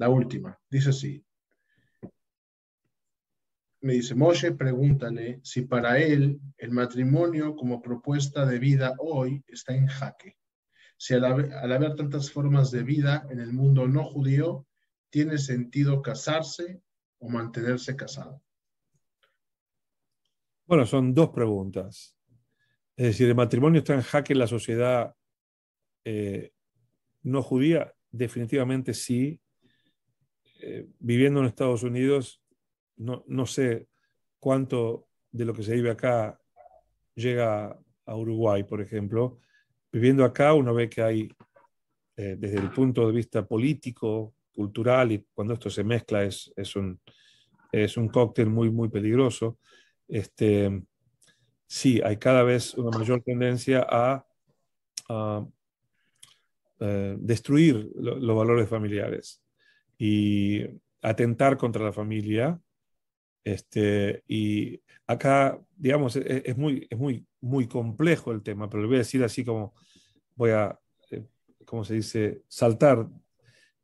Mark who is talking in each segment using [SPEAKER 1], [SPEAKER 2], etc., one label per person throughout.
[SPEAKER 1] La última, dice así. Me dice, Moshe, pregúntale si para él el matrimonio como propuesta de vida hoy está en jaque. Si al haber, tantas formas de vida en el mundo no judío, ¿tiene sentido casarse o mantenerse casado?
[SPEAKER 2] Bueno, son dos preguntas. Es decir, el matrimonio está en jaque en la sociedad eh, no judía, definitivamente sí, eh, viviendo en Estados Unidos, no, sé cuánto de lo que se vive acá llega a Uruguay, por ejemplo. Viviendo acá uno ve que hay, eh, desde el punto de vista político, cultural, y cuando esto se mezcla es, un, cóctel muy, muy peligroso. Este, sí, hay cada vez una mayor tendencia a, eh, destruir los valores familiares y atentar contra la familia. Este, y acá, digamos, e-, es, muy, muy, muy complejo el tema, pero le voy a decir así como voy a, eh, como se dice?, saltar,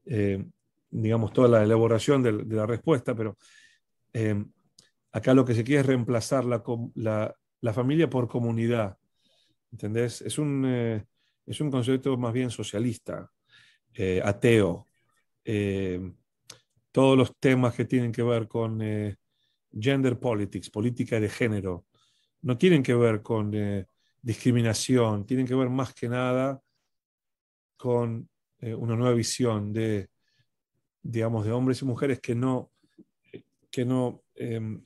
[SPEAKER 2] eh, digamos, toda la elaboración de, la respuesta, pero eh, acá lo que se quiere es reemplazar la, la, familia por comunidad. ¿Entendés? Es un, es un concepto más bien socialista, ateo, eh, todos los temas que tienen que ver con eh, gender politics, política de género, no tienen que ver con eh, discriminación, tienen que ver más que nada con una nueva visión de, digamos, de hombres y mujeres que no, que no em,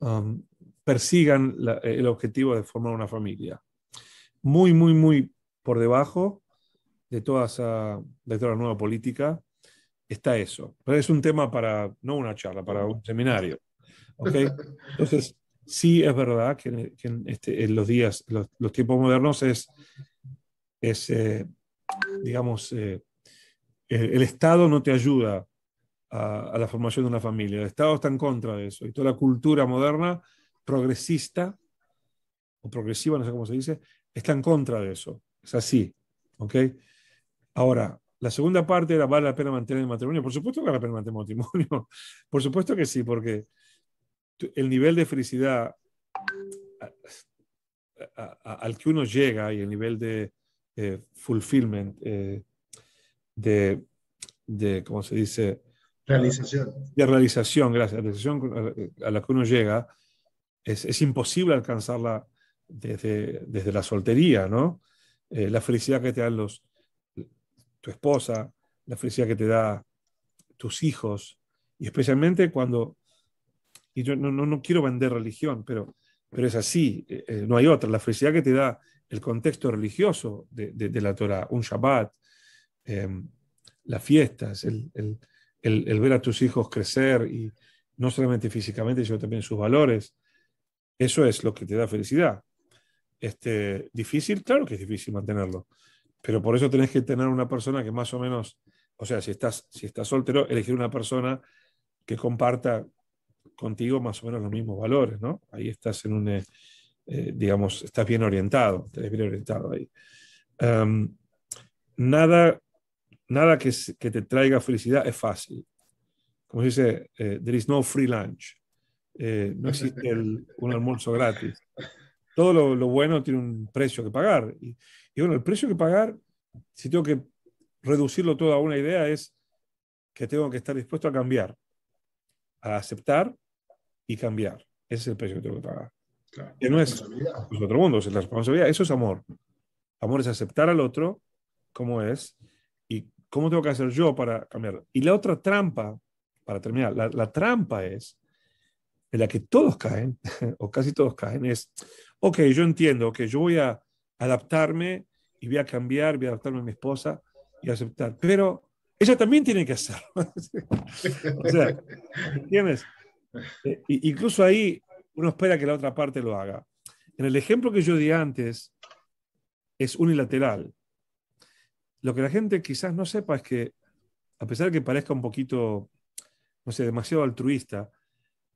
[SPEAKER 2] um, persigan el objetivo de formar una familia. Muy, muy, muy por debajo de toda, de toda la nueva política está eso. Pero es un tema para, no una charla, para un seminario. Entonces, sí es verdad que, este, en, los días, los, tiempos modernos es, es eh, digamos, eh, el, Estado no te ayuda a, la formación de una familia. El Estado está en contra de eso. Y toda la cultura moderna, progresista o progresiva, no sé cómo se dice, está en contra de eso. Es así. ¿okay? Ahora, la segunda parte era, ¿vale la pena mantener el matrimonio? Por supuesto que vale la pena mantener el matrimonio. Por supuesto que sí, porque el nivel de felicidad al que uno llega y el nivel de eh, fulfillment, eh, de, de, ¿cómo se dice? Realización. De realización, gracias. Realización a la que uno llega, es, es imposible alcanzarla desde, desde, la soltería, ¿no? Eh, la felicidad que te dan los, tu esposa, la felicidad que te da tus hijos, y especialmente cuando, y yo no, no, quiero vender religión, pero, pero es así, eh, eh, no hay otra, la felicidad que te da el contexto religioso de, la Torah, un Shabbat, em, las fiestas, el, el, el, ver a tus hijos crecer, y no solamente físicamente, sino también sus valores, eso es lo que te da felicidad. Este, ¿Difícil? Claro que es difícil mantenerlo. Pero por eso tenés que tener una persona que más o menos, o sea, si estás, si estás soltero, elegir una persona que comparta contigo más o menos los mismos valores, ¿no? Ahí estás en un, eh, eh, digamos, estás bien orientado, estás bien orientado ahí. Em, nada nada que, te traiga felicidad es fácil. Como dice, eh, there is no free lunch. no existe un almuerzo gratis todo lo, bueno tiene un precio que pagar. Y, bueno, el precio que pagar, si tengo que reducirlo todo a una idea, es que tengo que estar dispuesto a cambiar, a aceptar y cambiar. Ese es el precio que tengo que pagar. que no es, es, otro mundo, es la responsabilidad. Eso es amor. Amor es aceptar al otro como es y cómo tengo que hacer yo para cambiarlo. Y la otra trampa, para terminar, la, la trampa es en la que todos caen, o casi todos caen, es ok, yo entiendo, que yo voy a adaptarme y voy a cambiar, voy a adaptarme a mi esposa y aceptar, pero ella también tiene que hacerlo. ¿entiendes? Eh, incluso ahí uno espera que la otra parte lo haga. En el ejemplo que yo di antes, es unilateral. Lo que la gente quizás no sepa es que, a pesar de que parezca un poquito, no sé, demasiado altruista,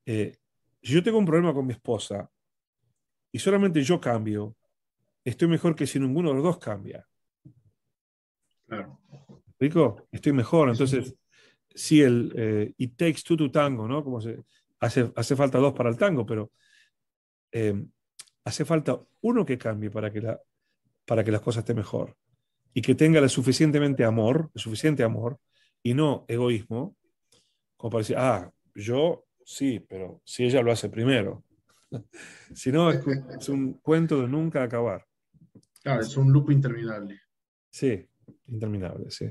[SPEAKER 2] si eh, yo tengo un problema con mi esposa y solamente yo cambio, estoy mejor que si ninguno de los dos cambia. Claro. ¿Rico? Estoy mejor. Entonces, si el eh, It takes two to tango, ¿no? Como se, hace, hace falta dos para el tango, pero eh, hace falta uno que cambie para que, la, para que las cosas estén mejor y que tenga la suficientemente amor, suficiente amor y no egoísmo, como para decir, ah, yo sí, pero si ella lo hace primero. si no, es, un cuento de nunca acabar. Claro, ah, es un loop interminable. Sí, interminable, sí.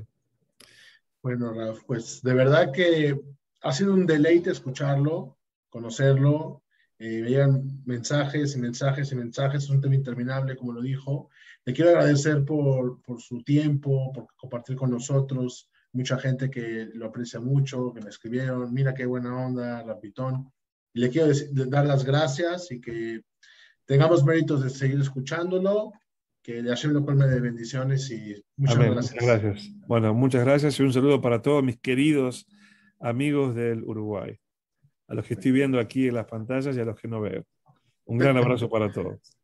[SPEAKER 2] Bueno, Raf, pues
[SPEAKER 1] de verdad que ha sido un deleite escucharlo, conocerlo. Eh, veían mensajes y mensajes y mensajes, es un tema interminable, como lo dijo. Le quiero agradecer por, por su tiempo, por compartir con nosotros. Mucha gente que lo aprecia mucho, que me escribieron, mira qué buena onda, Rapitón le quiero dar las gracias y que tengamos méritos de seguir escuchándolo, que le Hashem lo colme de bendiciones y muchas gracias.
[SPEAKER 2] Muchas gracias. Bueno, muchas gracias y un saludo para todos mis queridos amigos del Uruguay, a los que estoy viendo aquí en las pantallas y a los que no veo. Un gran abrazo para todos.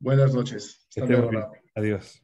[SPEAKER 2] Buenas noches. Adiós.